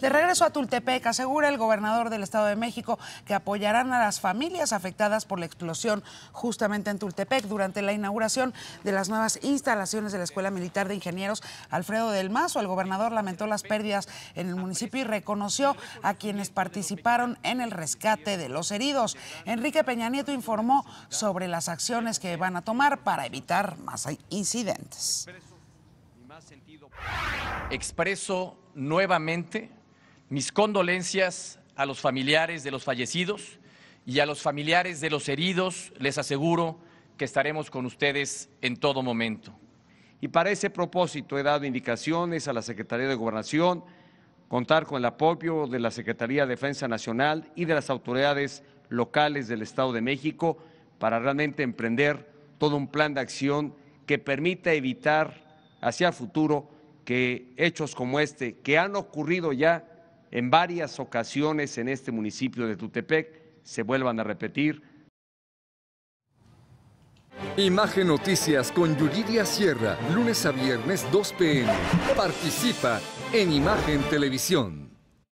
De regreso a Tultepec, asegura el gobernador del Estado de México que apoyarán a las familias afectadas por la explosión justamente en Tultepec durante la inauguración de las nuevas instalaciones de la Escuela Militar de Ingenieros Alfredo del Mazo. El gobernador lamentó las pérdidas en el municipio y reconoció a quienes participaron en el rescate de los heridos. Enrique Peña Nieto informó sobre las acciones que van a tomar para evitar más incidentes. Expreso nuevamente mis condolencias a los familiares de los fallecidos y a los familiares de los heridos les aseguro que estaremos con ustedes en todo momento. Y para ese propósito he dado indicaciones a la Secretaría de Gobernación, contar con el apoyo de la Secretaría de Defensa Nacional y de las autoridades locales del Estado de México para realmente emprender todo un plan de acción que permita evitar hacia el futuro que hechos como este, que han ocurrido ya en varias ocasiones en este municipio de Tutepec se vuelvan a repetir. Imagen Noticias con Yuridia Sierra, lunes a viernes 2 pm. Participa en Imagen Televisión.